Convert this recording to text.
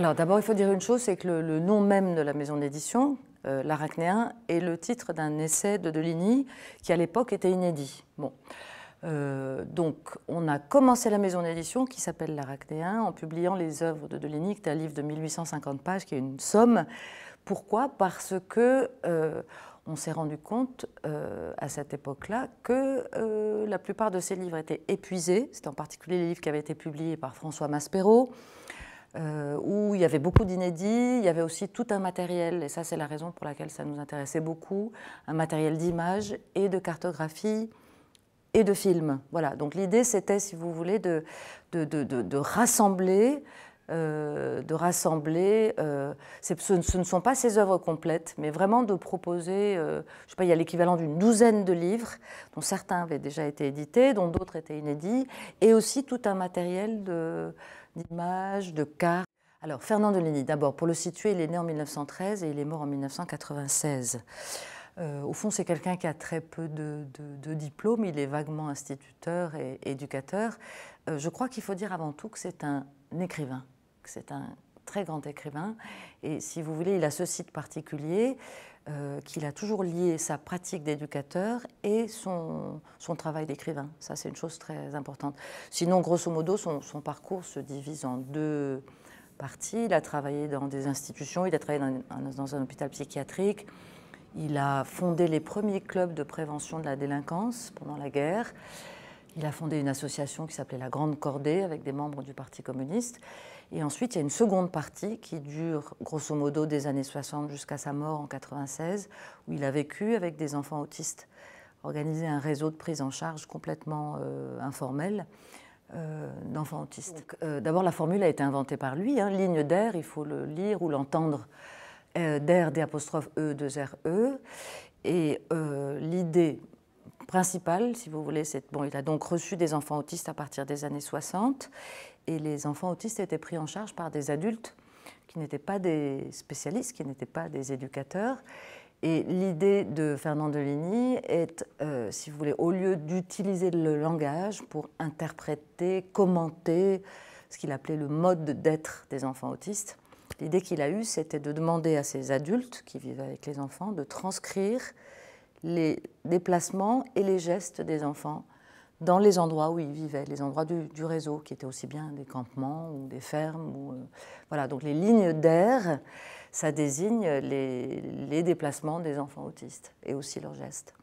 Alors d'abord, il faut dire une chose, c'est que le, nom même de la maison d'édition, euh, l'Arachnéen, est le titre d'un essai de Deligny qui à l'époque était inédit. Bon. Euh, donc, on a commencé la maison d'édition qui s'appelle L'Arachnéen en publiant les œuvres de Deligny, qui est un livre de 1850 pages, qui est une somme. Pourquoi Parce que euh, on s'est rendu compte à cette époque-là que la plupart de ces livres étaient épuisés. C'était en particulier les livres qui avaient été publiés par François Maspero, euh, où il y avait beaucoup d'inédits, il y avait aussi tout un matériel, et ça c'est la raison pour laquelle ça nous intéressait beaucoup, un matériel d'images et de cartographie et de films. Voilà, donc l'idée c'était, si vous voulez, de, de, de, de rassembler de rassembler. Euh, euh, ce, ne sont pas ces œuvres complètes, mais vraiment de proposer. je je sais pas, il y a l'équivalent d'une douzaine de livres, dont certains avaient déjà été édités, dont d'autres étaient inédits, et aussi tout un matériel de, d'images, de cartes. Alors, Fernand Deligny, d'abord, pour le situer, il est né en 1913 et il est mort en 1996. Euh, au fond, c'est quelqu'un qui a très peu de, diplômes, il est vaguement instituteur et, éducateur. Euh, je crois qu'il faut dire avant tout que c'est un écrivain, que c'est un très grand écrivain. Et si vous voulez, il a ce site particulier euh, qu'il a toujours lié sa pratique d'éducateur et son, son travail d'écrivain. Ça, c'est une chose très importante. Sinon, grosso modo, son, son, parcours se divise en deux parties. Il a travaillé dans des institutions, il a travaillé dans, dans un hôpital psychiatrique. Il a fondé les premiers clubs de prévention de la délinquance pendant la guerre. Il a fondé une association qui s'appelait La Grande Cordée avec des membres du Parti communiste. Et ensuite, il y a une seconde partie qui dure grosso modo des années 60 jusqu'à sa mort en 96, où il a vécu avec des enfants autistes, organisé un réseau de prise en charge complètement euh, informel. Euh, d'enfants autistes. Euh, d'abord, la formule a été inventée par lui, hein, ligne d'air, il faut le lire ou l'entendre, d'air, d'apostrophe E, 2 R, E. Et l'idée principal, si vous voulez. Bon, il a donc reçu des enfants autistes à partir des années 60, et les enfants autistes étaient pris en charge par des adultes qui n'étaient pas des spécialistes, qui n'étaient pas des éducateurs. Et l'idée de Fernand Deligny est, euh, si vous voulez, au lieu d'utiliser le langage pour interpréter, commenter ce qu'il appelait le mode d'être des enfants autistes, l'idée qu'il a eue, c'était de demander à ces adultes qui vivaient avec les enfants de transcrire les déplacements et les gestes des enfants dans les endroits où ils vivaient, les endroits du, réseau, qui étaient aussi bien des campements ou des fermes. Euh, voilà, donc les lignes d'air, ça désigne les déplacements des enfants autistes et aussi leurs gestes.